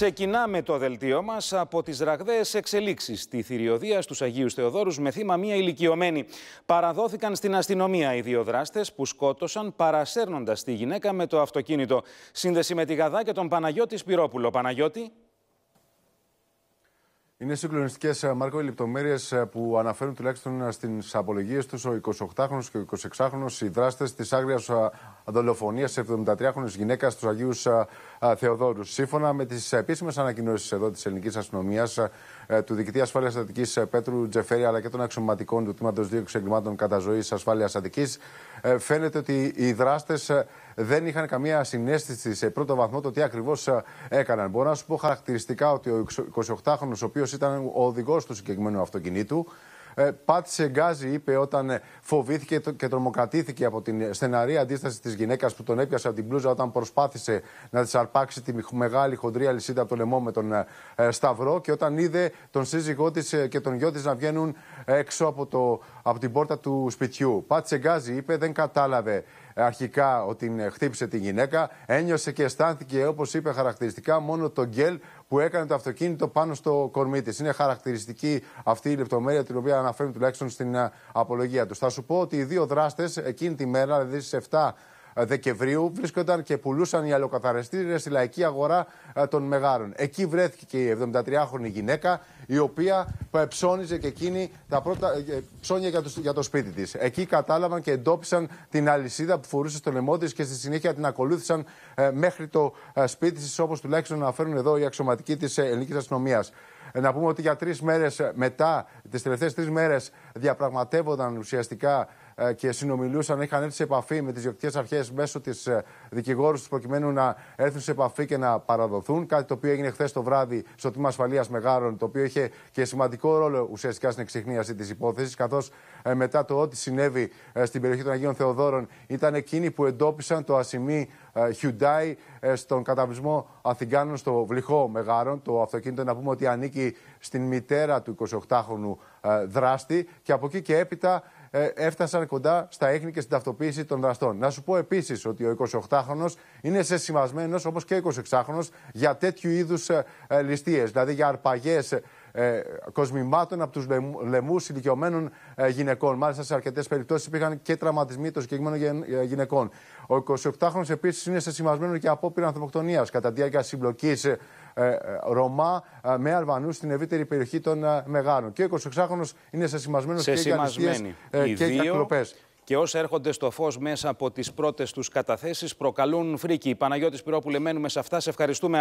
Ξεκινάμε το δελτίο μας από τις ραγδαίες εξελίξεις στη θηριωδία στους Αγίους Θεοδόρους με θύμα μία ηλικιωμένη. Παραδόθηκαν στην αστυνομία οι δύο δράστες που σκότωσαν παρασέρνοντας τη γυναίκα με το αυτοκίνητο. Σύνδεση με τη Γαδά και τον Παναγιώτη Σπυρόπουλο. Παναγιώτη. Είναι συγκλονιστικές, ε, Μάρκο, οι λεπτομέρειες ε, που αναφέρουν τουλάχιστον ε, στις απολογίες τους ο 28χρονο και ο 26χρονο, οι δράστες της άγριας δολοφονία 73χρονη γυναίκας του Αγίου Θεοδόρου. Σύμφωνα με τις επίσημες ανακοινώσεις εδώ της ελληνικής αστυνομίας, του Δικητή Ασφάλειας Αττικής Πέτρου Τζεφέρη αλλά και των αξιωματικών του Τμήματος Δίωξη Εγκλημάτων Κατά Ζωής Ασφάλειας Αττικής, φαίνεται ότι οι δράστες δεν είχαν καμία συνέστηση σε πρώτο βαθμό το τι ακριβώς ε, έκαναν. Μπορώ να σου πω χαρακτηριστικά ότι ο 28χρονο, ο οποίος ήταν ο οδηγός του συγκεκριμένου αυτοκινήτου, ε, πάτησε γκάζι, είπε, όταν ε, φοβήθηκε και τρομοκρατήθηκε από την στεναρή αντίσταση της γυναίκας που τον έπιασε από την πλούζα όταν προσπάθησε να της αρπάξει τη μεγάλη χοντρία αλυσίδα από το λαιμό με τον Σταυρό και όταν είδε τον σύζυγό της και τον γιο της να βγαίνουν έξω από το από την πόρτα του σπιτιού. Πάτησε γκάζι, είπε, δεν κατάλαβε ε, αρχικά ότι ε, χτύπησε τη γυναίκα. Ένιωσε και αισθάνθηκε, όπως είπε χαρακτηριστικά, μόνο το γκέλ που έκανε το αυτοκίνητο πάνω στο κορμί της. Είναι χαρακτηριστική αυτή η λεπτομέρεια την οποία αναφέρει τουλάχιστον στην ε, απολογία του. Θα σου πω ότι οι δύο δράστες εκείνη τη μέρα, δηλαδή στις 7 ε, Δεκεμβρίου βρίσκονταν και πουλούσαν οι αλλοκαθαριστήρε στη λαϊκή αγορά ε, των μεγάλων. Εκεί βρέθηκε και η 73χρονη γυναίκα, η οποία ε, ψώνιζε και εκείνη τα πρώτα ψώνια για το, σπίτι της. Εκεί κατάλαβαν και εντόπισαν την αλυσίδα που φορούσε στο λαιμό της και στη συνέχεια την ακολούθησαν μέχρι το σπίτι της, όπως τουλάχιστον αναφέρουν εδώ οι αξιωματικοί της ελληνικής αστυνομίας. Να πούμε ότι για τρεις μέρες μετά, τις τελευταίες τρεις μέρες, διαπραγματεύονταν ουσιαστικά ε, και συνομιλούσαν, είχαν έρθει σε επαφή με τις διοκτικές αρχές μέσω της ε, δικηγόρους τους προκειμένου να έρθουν σε επαφή και να παραδοθούν. Κάτι το οποίο έγινε χθες το βράδυ στο τμήμα ασφαλείας Μεγάρων, το οποίο είχε και σημαντικό ρόλο ουσιαστικά στην εξηχνίαση της υπόθεσης, καθώς ε, μετά το ό,τι συνέβη στην περιοχή των Αγίων Θεοδόρων ήταν εκείνοι που εντόπισαν το ασημί Χιουντάι στον καταβλισμό Αθηγάνων στο Βλυχό Μεγάρων. Το αυτοκίνητο να πούμε ότι ανήκει στην μητέρα του 28χρονου ε, δράστη και από εκεί και έπειτα ε, έφτασαν κοντά στα έχνη και στην ταυτοποίηση των δραστών. Να σου πω επίσης ότι ο 28χρονο είναι σε σεσημασμένο όπως και ο 26χρονο για τέτοιου είδους ε, ληστείες, δηλαδή για αρπαγές ε, κοσμημάτων από τους λαιμού ηλικιωμένων ε, γυναικών. Μάλιστα, σε αρκετές περιπτώσεις υπήρχαν και τραυματισμοί των συγκεκριμένων ε, γυναικών. Ο 28χρονο επίσης είναι σε σημασμένο και απόπειρα ανθρωποκτονία κατά διάρκεια συμπλοκής ε, Ρωμά με Αλβανούς στην ευρύτερη περιοχή των Μεγάλων. Και ο 26χρονο είναι σε σε και για και για Και όσοι έρχονται στο φως μέσα από τις πρώτες τους καταθέσεις προκαλούν φρίκι. Παναγιώτης Πυρόπουλε, μένουμε σε αυτά. Σε ευχαριστούμε.